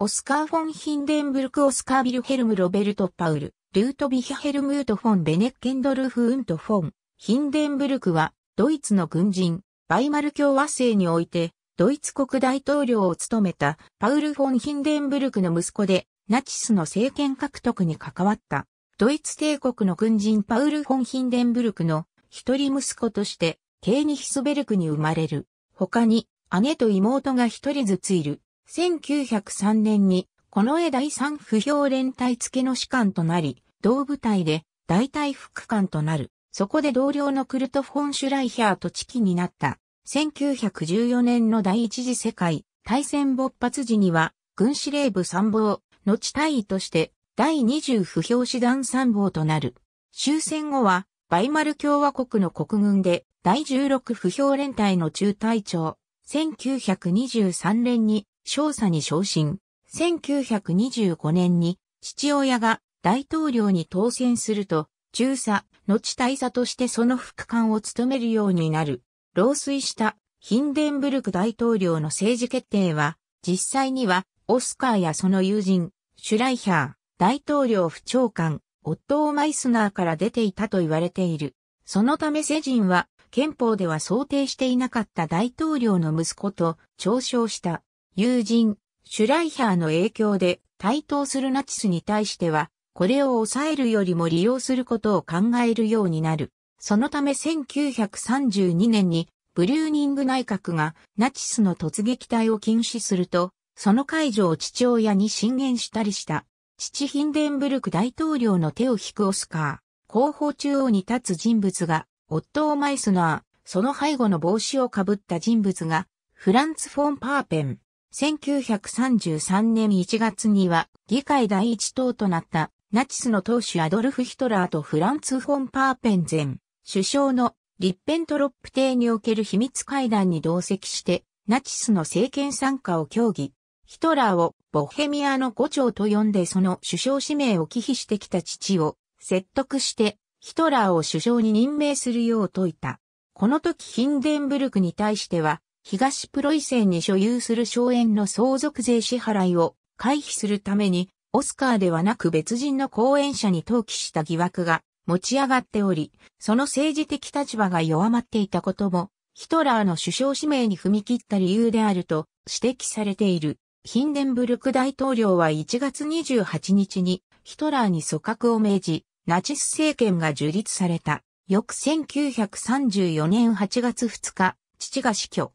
オスカー・フォン・ヒンデンブルク・オスカー・ビルヘルム・ロベルト・パウル、ルート・ビヒヘルムート・フォン・ベネッケンドルフ・ウント・フォン、ヒンデンブルクは、ドイツの軍人、バイマル共和制において、ドイツ国大統領を務めた、パウル・フォン・ヒンデンブルクの息子で、ナチスの政権獲得に関わった、ドイツ帝国の軍人パウル・フォン・ヒンデンブルクの一人息子として、ケーニヒスベルクに生まれる。他に、姉と妹が一人ずついる。1903年に、この絵第三不評連隊付けの士官となり、同部隊で大隊副官となる。そこで同僚のクルト・フォン・シュライヒャーと知己になった。1914年の第一次世界大戦勃発時には、軍司令部参謀、後大尉として、第20不評師団参謀となる。終戦後は、バイマル共和国の国軍で、第16不評連隊の中隊長、1923年に少佐に昇進。1925年に父親が大統領に当選すると、中佐、後大佐としてその副官を務めるようになる。老衰したヒンデンブルク大統領の政治決定は、実際にはオスカーやその友人、シュライヒャー、大統領府長官、オットー・マイスナーから出ていたと言われている。そのため世人は、憲法では想定していなかった大統領の息子と嘲笑した。友人、シュライヒャーの影響で台頭するナチスに対しては、これを抑えるよりも利用することを考えるようになる。そのため1932年にブリューニング内閣がナチスの突撃隊を禁止すると、その解除を父親に進言したりした。父ヒンデンブルク大統領の手を引くオスカー、後方中央に立つ人物が、オットー・マイスナー、その背後の帽子をかぶった人物が、フランツ・フォン・パーペン、1933年1月には議会第一党となったナチスの党首アドルフ・ヒトラーとフランツ・フォン・パーペンゼン首相のリッペントロップ邸における秘密会談に同席してナチスの政権参加を協議。ヒトラーをボヘミアの五長と呼んでその首相指名を忌避してきた父を説得してヒトラーを首相に任命するよう説いた。この時ヒンデンブルクに対しては東プロイセンに所有する荘園の相続税支払いを回避するために、オスカーではなく別人の後援者に登記した疑惑が持ち上がっており、その政治的立場が弱まっていたことも、ヒトラーの首相指名に踏み切った理由であると指摘されている。ヒンデンブルク大統領は1月28日にヒトラーに組閣を命じ、ナチス政権が樹立された。翌1934年8月2日、父が死去。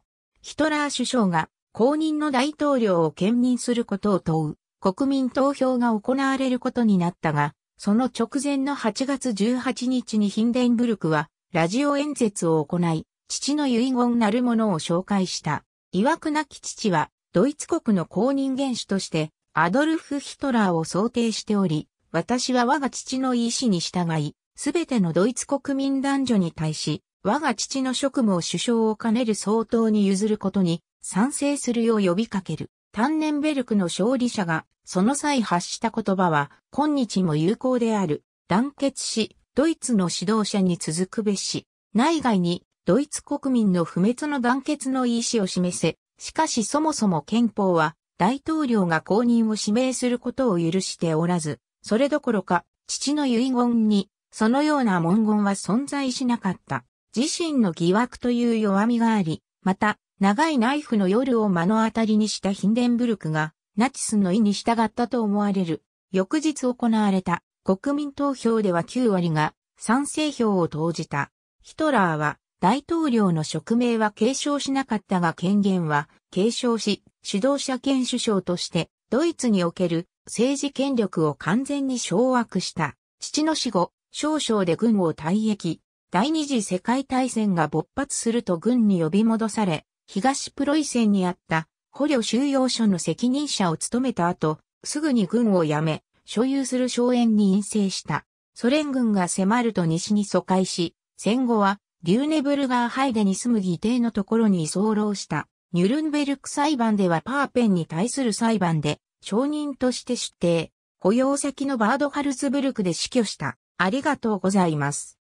ヒトラー首相が公認の大統領を兼任することを問う国民投票が行われることになったが、その直前の8月18日にヒンデンブルクはラジオ演説を行い、父の遺言なるものを紹介した。曰くなき父はドイツ国の公認元首としてアドルフ・ヒトラーを想定しており、私は我が父の意思に従い、すべてのドイツ国民男女に対し、我が父の職務を首相を兼ねる総統に譲ることに賛成するよう呼びかける。タンネンベルクの勝利者が、その際発した言葉は、今日も有効である。団結し、ドイツの指導者に続くべし、内外に、ドイツ国民の不滅の団結の意思を示せ。しかしそもそも憲法は、大統領が公認を指名することを許しておらず、それどころか、父の遺言に、そのような文言は存在しなかった。自身の疑惑という弱みがあり、また、長いナイフの夜を目の当たりにしたヒンデンブルクが、ナチスの意に従ったと思われる。翌日行われた国民投票では9割が賛成票を投じた。ヒトラーは大統領の職名は継承しなかったが権限は継承し、指導者兼首相としてドイツにおける政治権力を完全に掌握した。父の死後、少々で軍を退役、第二次世界大戦が勃発すると軍に呼び戻され、東プロイセンにあった捕虜収容所の責任者を務めた後、すぐに軍を辞め、所有する荘園に陰性した。ソ連軍が迫ると西に疎開し、戦後はリューネブルガーハイデに住む議定のところに居候した。ニュルンベルク裁判ではパーペンに対する裁判で証人として出廷。雇用先のバードハルツブルクで死去した。ありがとうございます。